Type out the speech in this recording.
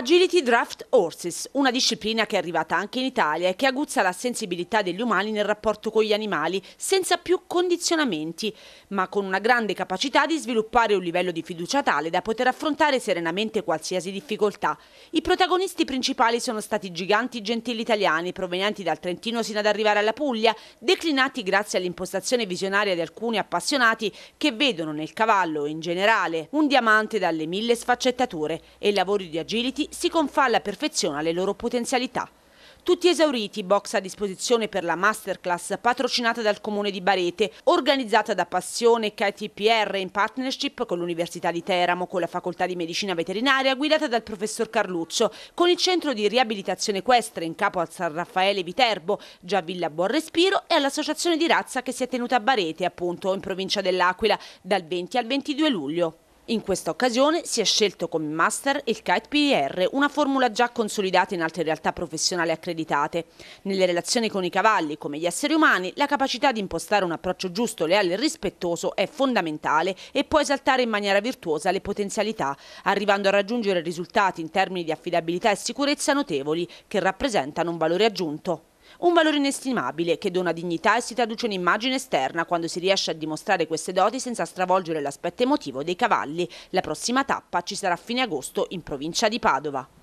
Agility Draft Horses, una disciplina che è arrivata anche in Italia e che aguzza la sensibilità degli umani nel rapporto con gli animali, senza più condizionamenti, ma con una grande capacità di sviluppare un livello di fiducia tale da poter affrontare serenamente qualsiasi difficoltà. I protagonisti principali sono stati giganti gentili italiani, provenienti dal Trentino sino ad arrivare alla Puglia, declinati grazie all'impostazione visionaria di alcuni appassionati che vedono nel cavallo, in generale, un diamante dalle mille sfaccettature e lavori di agility si confà alla perfezione alle loro potenzialità. Tutti esauriti, box a disposizione per la masterclass patrocinata dal Comune di Barete, organizzata da Passione KTPR in partnership con l'Università di Teramo, con la Facoltà di Medicina Veterinaria, guidata dal professor Carluccio, con il Centro di Riabilitazione Equestre in capo al San Raffaele Viterbo, già Villa Buon Respiro, e all'Associazione di Razza che si è tenuta a Barete, appunto, in provincia dell'Aquila, dal 20 al 22 luglio. In questa occasione si è scelto come master il Kite PIR, una formula già consolidata in altre realtà professionali accreditate. Nelle relazioni con i cavalli, come gli esseri umani, la capacità di impostare un approccio giusto, leale e rispettoso è fondamentale e può esaltare in maniera virtuosa le potenzialità, arrivando a raggiungere risultati in termini di affidabilità e sicurezza notevoli, che rappresentano un valore aggiunto. Un valore inestimabile che dona dignità e si traduce in immagine esterna quando si riesce a dimostrare queste doti senza stravolgere l'aspetto emotivo dei cavalli. La prossima tappa ci sarà a fine agosto in provincia di Padova.